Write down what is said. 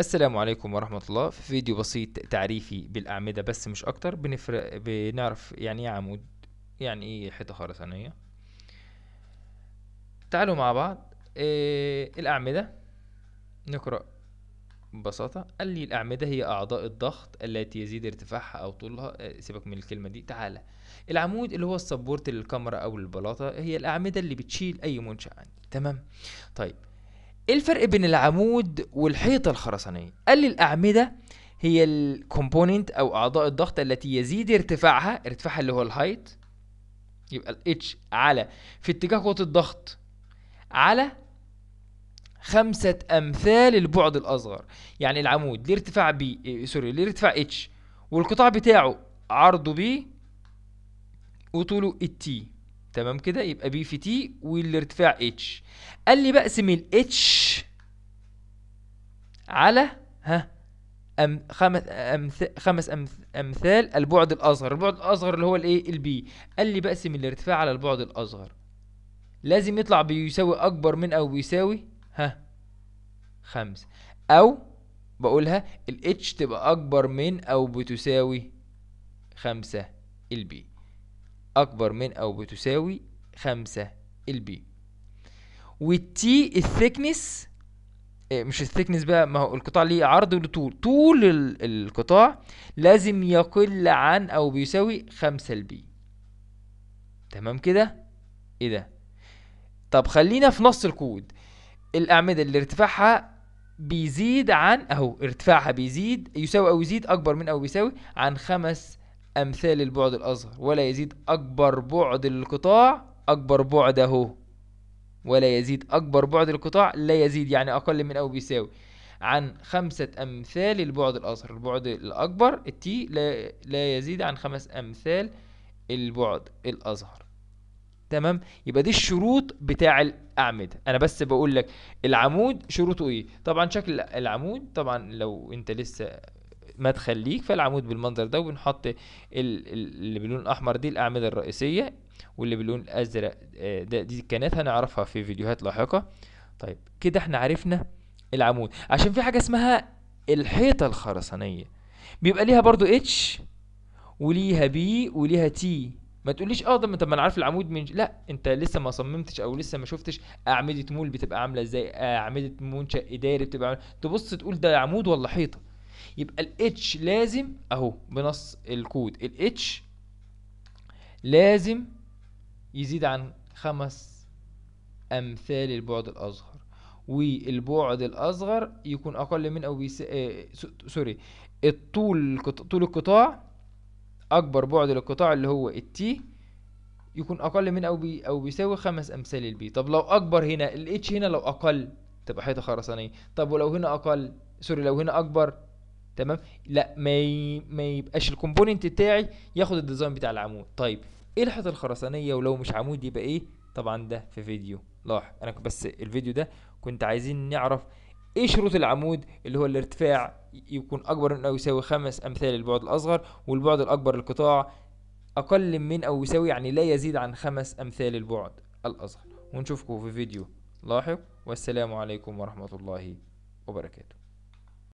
السلام عليكم ورحمة الله في فيديو بسيط تعريفي بالأعمدة بس مش أكتر بنفرق بنعرف يعني إيه عمود يعني إيه حيطة خرسانية تعالوا مع بعض إيه الأعمدة نقرأ ببساطة قال لي الأعمدة هي أعضاء الضغط التي يزيد ارتفاعها أو طولها آه، سيبك من الكلمة دي تعالى العمود اللي هو السبورت للكاميرا أو البلاطة هي الأعمدة اللي بتشيل أي منشأ عندي تمام طيب الفرق بين العمود والحيطة الخرسانية قال لي الأعمدة هي الكومبوننت أو أعضاء الضغط التي يزيد ارتفاعها ارتفاعها اللي هو الهايت يبقى الاتش H على في اتجاه قوة الضغط على خمسة أمثال البعد الأصغر يعني العمود ليه ارتفاع B آه، سوري ليه ارتفاع H والقطاع بتاعه عرضه B وطوله التي تمام كده يبقى بي في تي والارتفاع اتش قال لي بقسم الاتش على ها أم خمس أمث خمس امثال البعد الاصغر البعد الاصغر اللي هو الايه البي قال لي بقسم الارتفاع على البعد الاصغر لازم يطلع بيساوي اكبر من او بيساوي ها خمسة او بقولها الاتش تبقى اكبر من او بتساوي خمسة البي أكبر من أو بتساوي خمسة البي والتي الثيكنس مش الثيكنس بقى ما هو القطاع ليه عرض وطول طول القطاع لازم يقل عن او بيساوي خمسة البي تمام كده ايه ده طب خلينا في نص الكود الاعمده اللي ارتفاعها بيزيد عن اهو ارتفاعها بيزيد يساوي او يزيد اكبر من او بيساوي عن خمس أمثال البعد الأصغر ولا يزيد أكبر بعد القطاع أكبر بعده ولا يزيد أكبر بعد القطاع لا يزيد يعني أقل من أو بيساوي عن خمسة أمثال البعد الأصغر البعد الأكبر التي لا, لا يزيد عن خمس أمثال البعد الأصغر تمام يبقى دي الشروط بتاع الأعمدة أنا بس بقول لك العمود شروطه إيه طبعا شكل العمود طبعا لو أنت لسه مدخل ليك فالعمود بالمنظر ده وبنحط اللي باللون الاحمر دي الاعمده الرئيسيه واللي باللون الازرق آه، ده دي الكنات هنعرفها في فيديوهات لاحقه طيب كده احنا عرفنا العمود عشان في حاجه اسمها الحيطه الخرسانيه بيبقى ليها برضو اتش وليها بي وليها تي ما تقوليش اه ده طب ما انا عارف العمود من لا انت لسه ما صممتش او لسه ما شفتش اعمده مول بتبقى عامله ازاي آه، اعمده منشا اداري بتبقى عاملة. تبص تقول ده عمود ولا حيطه يبقى الاتش لازم اهو بنص الكود الاتش لازم يزيد عن خمس امثال البعد الاصغر والبعد الاصغر يكون اقل من او بيس... آه... سوري الطول طول القطاع اكبر بعد للقطاع اللي هو التي يكون اقل من او بي او بيساوي خمس امثال البي طب لو اكبر هنا الاتش هنا لو اقل تبقى حيطه خرسانيه طب ولو هنا اقل سوري لو هنا اكبر تمام لا ما ي... ما يبقاش الكومبوننت بتاعي ياخد الديزاين بتاع العمود طيب ايه الحيطه الخرسانيه ولو مش عمود يبقى ايه طبعا ده في فيديو لاحظ انا بس الفيديو ده كنت عايزين نعرف ايه شروط العمود اللي هو الارتفاع يكون اكبر من او يساوي خمس امثال البعد الاصغر والبعد الاكبر للقطاع اقل من او يساوي يعني لا يزيد عن خمس امثال البعد الاصغر ونشوفكم في فيديو لاحق والسلام عليكم ورحمه الله وبركاته